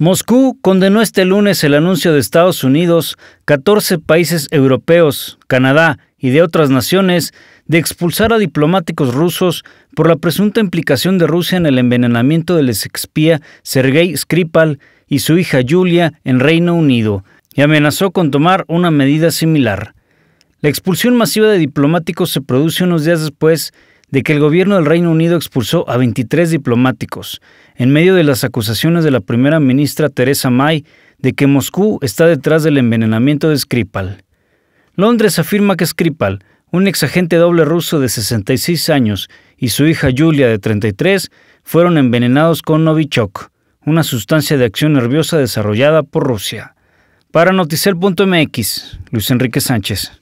Moscú condenó este lunes el anuncio de Estados Unidos, 14 países europeos, Canadá y de otras naciones de expulsar a diplomáticos rusos por la presunta implicación de Rusia en el envenenamiento del exespía Sergei Skripal y su hija Julia en Reino Unido, y amenazó con tomar una medida similar. La expulsión masiva de diplomáticos se produce unos días después de que el gobierno del Reino Unido expulsó a 23 diplomáticos, en medio de las acusaciones de la primera ministra Theresa May de que Moscú está detrás del envenenamiento de Skripal. Londres afirma que Skripal, un exagente doble ruso de 66 años, y su hija Julia de 33 fueron envenenados con Novichok, una sustancia de acción nerviosa desarrollada por Rusia. Para Noticel.mx, Luis Enrique Sánchez.